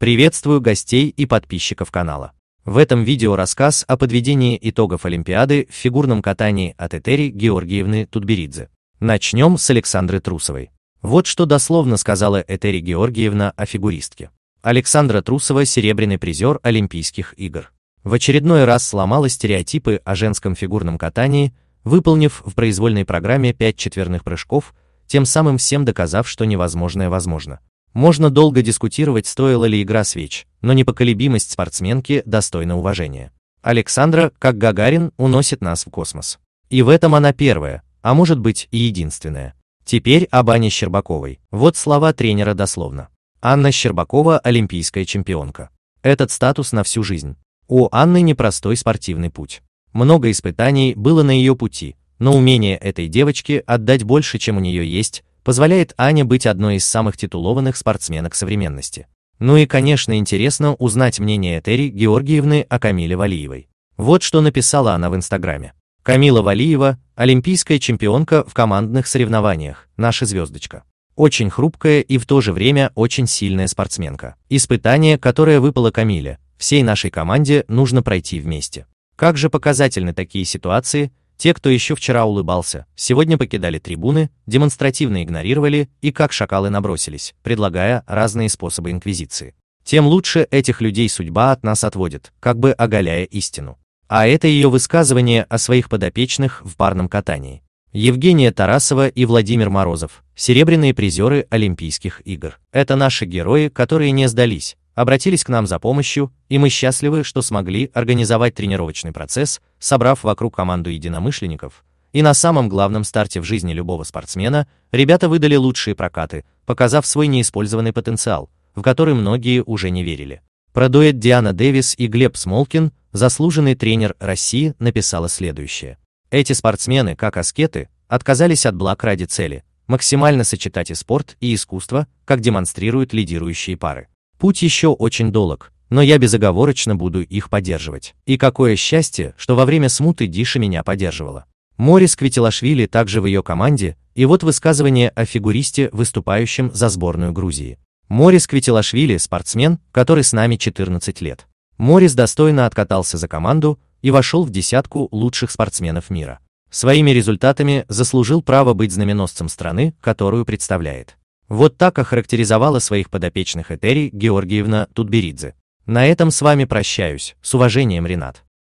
Приветствую гостей и подписчиков канала. В этом видео рассказ о подведении итогов Олимпиады в фигурном катании от Этери Георгиевны Тутберидзе. Начнем с Александры Трусовой. Вот что дословно сказала Этери Георгиевна о фигуристке. Александра Трусова – серебряный призер Олимпийских игр. В очередной раз сломала стереотипы о женском фигурном катании, выполнив в произвольной программе 5 четверных прыжков, тем самым всем доказав, что невозможное возможно. Можно долго дискутировать, стоила ли игра свеч, но непоколебимость спортсменки достойна уважения. Александра, как Гагарин, уносит нас в космос. И в этом она первая, а может быть и единственная. Теперь об Ане Щербаковой. Вот слова тренера дословно. Анна Щербакова – олимпийская чемпионка. Этот статус на всю жизнь. У Анны непростой спортивный путь. Много испытаний было на ее пути, но умение этой девочки отдать больше, чем у нее есть, позволяет Ане быть одной из самых титулованных спортсменок современности. Ну и, конечно, интересно узнать мнение Этери Георгиевны о Камиле Валиевой. Вот что написала она в Инстаграме. Камила Валиева – олимпийская чемпионка в командных соревнованиях, наша звездочка. Очень хрупкая и в то же время очень сильная спортсменка. Испытание, которое выпало Камиле, всей нашей команде нужно пройти вместе. Как же показательны такие ситуации, те, кто еще вчера улыбался, сегодня покидали трибуны, демонстративно игнорировали и как шакалы набросились, предлагая разные способы инквизиции. Тем лучше этих людей судьба от нас отводит, как бы оголяя истину. А это ее высказывание о своих подопечных в парном катании. Евгения Тарасова и Владимир Морозов, серебряные призеры Олимпийских игр. Это наши герои, которые не сдались, обратились к нам за помощью, и мы счастливы, что смогли организовать тренировочный процесс, собрав вокруг команду единомышленников. И на самом главном старте в жизни любого спортсмена ребята выдали лучшие прокаты, показав свой неиспользованный потенциал, в который многие уже не верили. Про дуэт Диана Дэвис и Глеб Смолкин заслуженный тренер России написала следующее. Эти спортсмены, как аскеты, отказались от благ ради цели – максимально сочетать и спорт, и искусство, как демонстрируют лидирующие пары. Путь еще очень долг, но я безоговорочно буду их поддерживать. И какое счастье, что во время смуты Диша меня поддерживала. Морис Квитилашвили также в ее команде, и вот высказывание о фигуристе, выступающем за сборную Грузии. Морис Квитилашвили – спортсмен, который с нами 14 лет. Морис достойно откатался за команду и вошел в десятку лучших спортсменов мира. Своими результатами заслужил право быть знаменосцем страны, которую представляет. Вот так охарактеризовала своих подопечных Этери Георгиевна Тутберидзе. На этом с вами прощаюсь, с уважением, Ренат.